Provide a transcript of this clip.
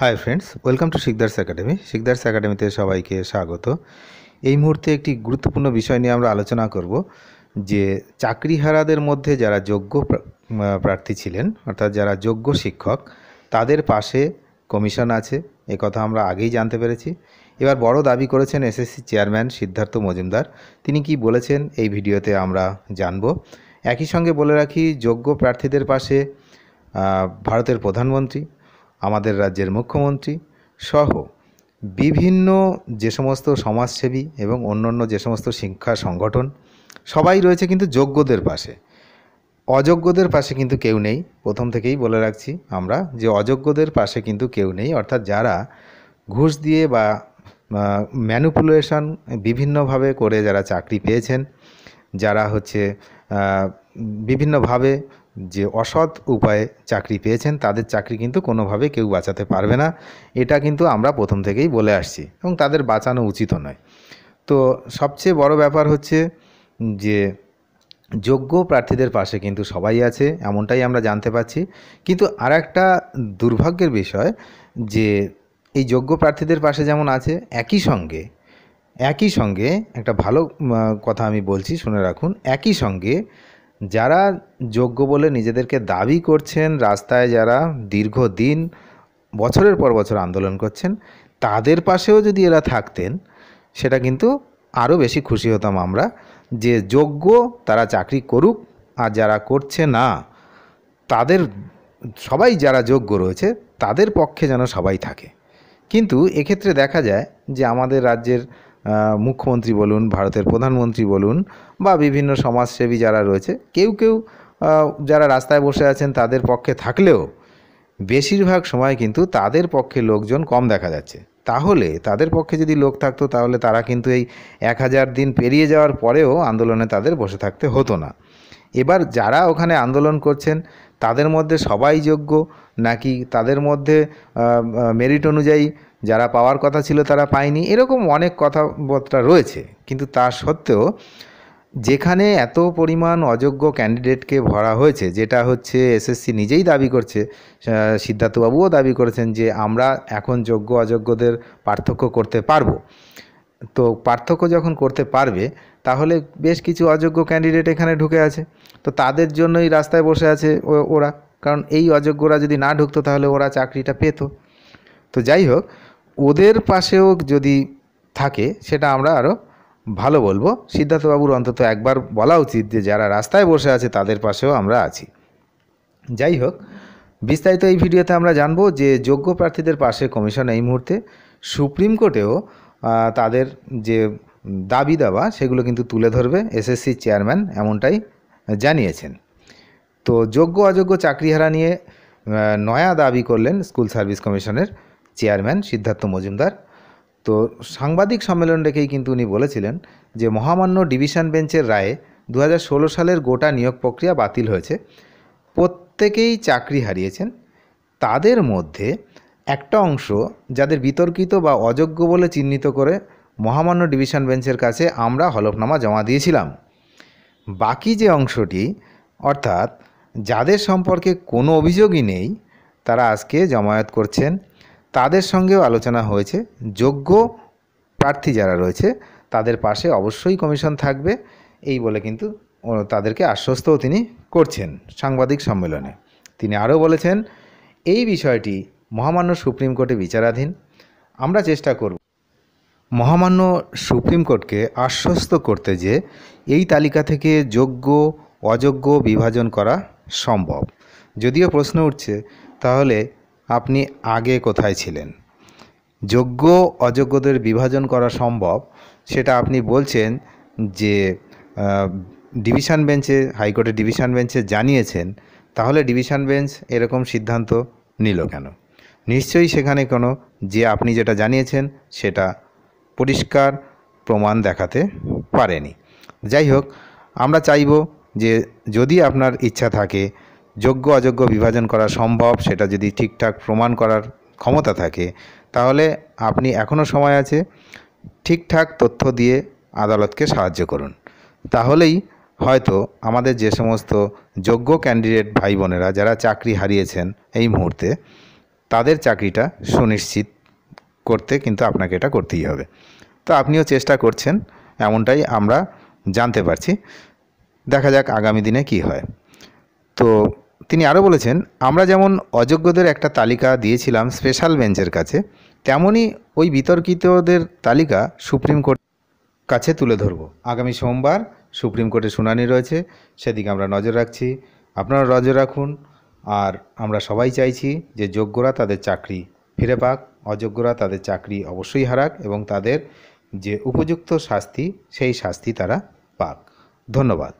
high friends welcome to Sikdars academy Sikdars একাডেমিতে সবাইকে স্বাগত এই মুহূর্তে একটি গুরুত্বপূর্ণ বিষয় নিয়ে আমরা আলোচনা করব যে চাকরিহারাদের মধ্যে যারা যোগ্য প্রার্থী ছিলেন অর্থাৎ যারা যোগ্য শিক্ষক তাদের পাশে কমিশন আছে এ কথা আমরা আগেই জানতে পেরেছি এবার বড় দাবি করেছেন এসএসসি চেয়ারম্যান সিদ্ধার্থ মজুমদার তিনি কি বলেছেন এই ভিডিওতে আমরা জানব একই সঙ্গে বলে রাখি যোগ্য প্রার্থীদের পাশে ভারতের প্রধানমন্ত্রী আমাদের রাজ্যের মুখ্যমন্ত্রী সহ বিভিন্ন যে সমস্ত সমাজসেবী এবং অন্যান্য যে সমস্ত শিক্ষা সংগঠন সবাই রয়েছে কিন্তু যোগ্যদের পাশে অযোগ্যদের পাশে কিন্তু কেউ নেই প্রথম থেকেই বলে রাখছি আমরা যে অযোগ্যদের পাশে কিন্তু কেউ নেই অর্থাৎ যারা ঘুষ দিয়ে বা ম্যানুপুলেশন বিভিন্নভাবে করে যারা চাকরি পেয়েছেন যারা হচ্ছে বিভিন্নভাবে যে অসৎ উপায়ে চাকরি পেয়েছেন তাদের চাকরি কিন্তু কোনোভাবে কেউ বাঁচাতে পারবে না এটা কিন্তু আমরা প্রথম থেকেই বলে আসছি এবং তাদের বাঁচানো উচিত নয় তো সবচেয়ে বড় ব্যাপার হচ্ছে যে যোগ্য প্রার্থীদের পাশে কিন্তু সবাই আছে এমনটাই আমরা জানতে পাচ্ছি কিন্তু আর একটা দুর্ভাগ্যের বিষয় যে এই যোগ্য প্রার্থীদের পাশে যেমন আছে একই সঙ্গে একই সঙ্গে একটা ভালো কথা আমি বলছি শুনে রাখুন একই সঙ্গে যারা যোগ্য বলে নিজেদেরকে দাবি করছেন রাস্তায় যারা দীর্ঘদিন বছরের পর বছর আন্দোলন করছেন তাদের পাশেও যদি এরা থাকতেন সেটা কিন্তু আরও বেশি খুশি হতাম আমরা যে যোগ্য তারা চাকরি করুক আর যারা করছে না তাদের সবাই যারা যোগ্য রয়েছে তাদের পক্ষে যেন সবাই থাকে কিন্তু এক্ষেত্রে দেখা যায় যে আমাদের রাজ্যের মুখ্যমন্ত্রী বলুন ভারতের প্রধানমন্ত্রী বলুন বা বিভিন্ন সমাজসেবী যারা রয়েছে কেউ কেউ যারা রাস্তায় বসে আছেন তাদের পক্ষে থাকলেও বেশিরভাগ সময় কিন্তু তাদের পক্ষে লোকজন কম দেখা যাচ্ছে তাহলে তাদের পক্ষে যদি লোক থাকতো তাহলে তারা কিন্তু এই এক হাজার দিন পেরিয়ে যাওয়ার পরেও আন্দোলনে তাদের বসে থাকতে হতো না এবার যারা ওখানে আন্দোলন করছেন তাদের মধ্যে সবাই যোগ্য নাকি তাদের মধ্যে মেরিট অনুযায়ী যারা পাওয়ার কথা ছিল তারা পায়নি এরকম অনেক কথাবার্তা রয়েছে কিন্তু তা সত্ত্বেও যেখানে এত পরিমাণ অযোগ্য ক্যান্ডিডেটকে ভরা হয়েছে যেটা হচ্ছে এসএসসি নিজেই দাবি করছে সিদ্ধার্থবাবুও দাবি করেছেন যে আমরা এখন যোগ্য অযোগ্যদের পার্থক্য করতে পারবো তো পার্থক্য যখন করতে পারবে তাহলে বেশ কিছু অযোগ্য ক্যান্ডিডেট এখানে ঢুকে আছে তো তাদের জন্যই রাস্তায় বসে আছে ওরা কারণ এই অযোগ্যরা যদি না ঢুকতো তাহলে ওরা চাকরিটা পেত তো যাই হোক ওদের পাশেও যদি থাকে সেটা আমরা আরও ভালো বলবো সিদ্ধার্থবাবুর অন্তত একবার বলা উচিত যে যারা রাস্তায় বসে আছে তাদের পাশেও আমরা আছি যাই হোক বিস্তারিত এই ভিডিওতে আমরা জানব যে যোগ্য প্রার্থীদের পাশে কমিশন এই মুহূর্তে সুপ্রিম কোর্টেও তাদের যে দাবি দাবা সেগুলো কিন্তু তুলে ধরবে এসএসসি চেয়ারম্যান এমনটাই জানিয়েছেন তো যোগ্য অযোগ্য চাকরিহারা নিয়ে নয়া দাবি করলেন স্কুল সার্ভিস কমিশনের চেয়ারম্যান সিদ্ধার্থ মজুমদার তো সাংবাদিক সম্মেলন রেখেই কিন্তু উনি বলেছিলেন যে মহামান্য ডিভিশন বেঞ্চের রায়ে দু সালের গোটা নিয়োগ প্রক্রিয়া বাতিল হয়েছে প্রত্যেকেই চাকরি হারিয়েছেন তাদের মধ্যে একটা অংশ যাদের বিতর্কিত বা অযোগ্য বলে চিহ্নিত করে মহামান্য ডিভিশন বেঞ্চের কাছে আমরা হলফনামা জমা দিয়েছিলাম বাকি যে অংশটি অর্থাৎ যাদের সম্পর্কে কোনো অভিযোগই নেই তারা আজকে জমায়েত করছেন তাদের সঙ্গেও আলোচনা হয়েছে যোগ্য প্রার্থী যারা রয়েছে তাদের পাশে অবশ্যই কমিশন থাকবে এই বলে কিন্তু তাদেরকে আশ্বস্তও তিনি করছেন সাংবাদিক সম্মেলনে তিনি আরও বলেছেন এই বিষয়টি মহামান্য সুপ্রিম কোর্টে বিচারাধীন আমরা চেষ্টা করব মহামান্য সুপ্রিম কোর্টকে আশ্বস্ত করতে যে এই তালিকা থেকে যোগ্য অযোগ্য বিভাজন করা সম্ভব যদিও প্রশ্ন উঠছে তাহলে আপনি আগে কোথায় ছিলেন যোগ্য অযোগ্যদের বিভাজন করা সম্ভব সেটা আপনি বলছেন যে ডিভিশন বেঞ্চে হাইকোর্টের ডিভিশন বেঞ্চে জানিয়েছেন তাহলে ডিভিশন বেঞ্চ এরকম সিদ্ধান্ত নিল কেন নিশ্চয়ই সেখানে কোনো যে আপনি যেটা জানিয়েছেন সেটা পরিষ্কার প্রমাণ দেখাতে পারেনি যাই হোক আমরা চাইব যে যদি আপনার ইচ্ছা থাকে যোগ্য অযোগ্য বিভাজন করা সম্ভব সেটা যদি ঠিকঠাক প্রমাণ করার ক্ষমতা থাকে তাহলে আপনি এখনও সময় আছে ঠিকঠাক তথ্য দিয়ে আদালতকে সাহায্য করুন তাহলেই হয়তো আমাদের যে সমস্ত যোগ্য ক্যান্ডিডেট ভাই বোনেরা যারা চাকরি হারিয়েছেন এই মুহূর্তে তাদের চাকরিটা সুনিশ্চিত করতে কিন্তু আপনাকে এটা করতেই হবে তো আপনিও চেষ্টা করছেন এমনটাই আমরা জানতে পারছি দেখা যাক আগামী দিনে কি হয় তো তিনি আরও বলেছেন আমরা যেমন অযোগ্যদের একটা তালিকা দিয়েছিলাম স্পেশাল বেঞ্চের কাছে তেমনই ওই বিতর্কিতদের তালিকা সুপ্রিম কোর্ট কাছে তুলে ধরব আগামী সোমবার সুপ্রিম কোর্টে শুনানি রয়েছে সেদিকে আমরা নজর রাখছি আপনারা নজর রাখুন আর আমরা সবাই চাইছি যে যোগ্যরা তাদের চাকরি ফিরে পাক অযোগ্যরা তাদের চাকরি অবশ্যই হারাক এবং তাদের যে উপযুক্ত শাস্তি সেই শাস্তি তারা পাক ধন্যবাদ